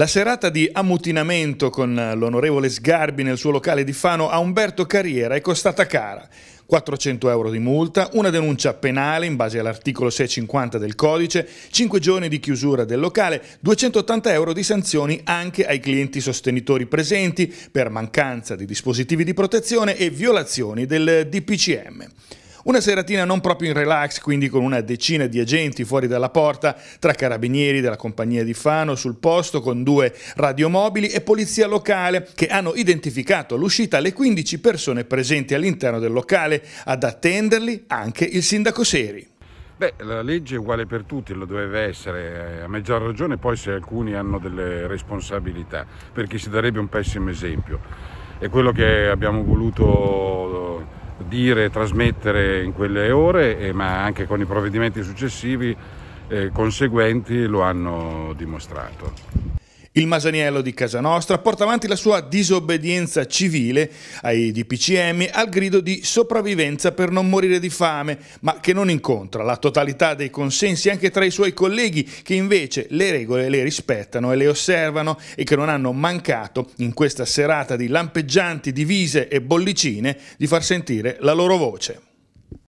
La serata di ammutinamento con l'onorevole Sgarbi nel suo locale di Fano a Umberto Carriera è costata cara. 400 euro di multa, una denuncia penale in base all'articolo 650 del codice, 5 giorni di chiusura del locale, 280 euro di sanzioni anche ai clienti sostenitori presenti per mancanza di dispositivi di protezione e violazioni del DPCM. Una seratina non proprio in relax, quindi con una decina di agenti fuori dalla porta, tra carabinieri della compagnia di Fano sul posto con due radiomobili e polizia locale che hanno identificato all'uscita le 15 persone presenti all'interno del locale, ad attenderli anche il sindaco Seri. Beh, la legge è uguale per tutti, lo doveva essere, eh, a maggior ragione poi se alcuni hanno delle responsabilità, perché si darebbe un pessimo esempio. È quello che abbiamo voluto dire e trasmettere in quelle ore, eh, ma anche con i provvedimenti successivi eh, conseguenti lo hanno dimostrato. Il Masaniello di Casa Nostra porta avanti la sua disobbedienza civile ai DPCM al grido di sopravvivenza per non morire di fame, ma che non incontra la totalità dei consensi anche tra i suoi colleghi che invece le regole le rispettano e le osservano e che non hanno mancato in questa serata di lampeggianti divise e bollicine di far sentire la loro voce.